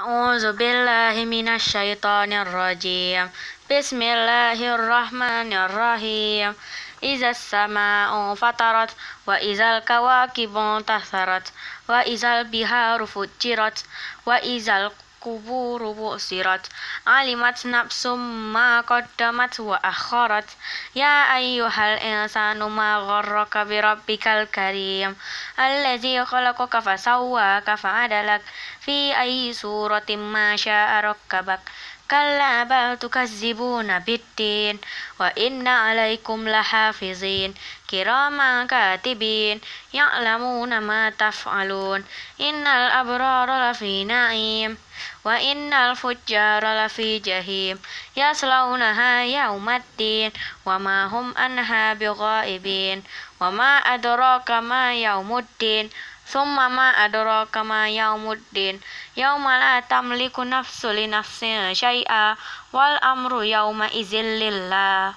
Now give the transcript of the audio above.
أعوذ بالله من الشيطان الرجيم بسم الله الرحمن الرحيم إذا السماء فطرت وإذا الكواكب انتثرت وإذا البحار فجرت وإذا القرى القبور بؤسرت علمت نفس ما قدمت وأخرت يا أيها الإنسان ما غرك بربك الكريم الذي خلقك فسواك فعدلك في أي صورة ما شاء ركبك كلا بل تكذبون بالدين وإن عليكم لحافظين كراما كاتبين يعلمون ما تفعلون إن الأبرار لفي نعيم وإن الفجار لفي جحيم يصلونها يوم الدين وما هم أنها بغائبين وما أدراك ما يوم الدين Summa adoro kama yaumuddin yauma la tamliku nafsu li nafsin syai'a wal amru yauma izin lillah.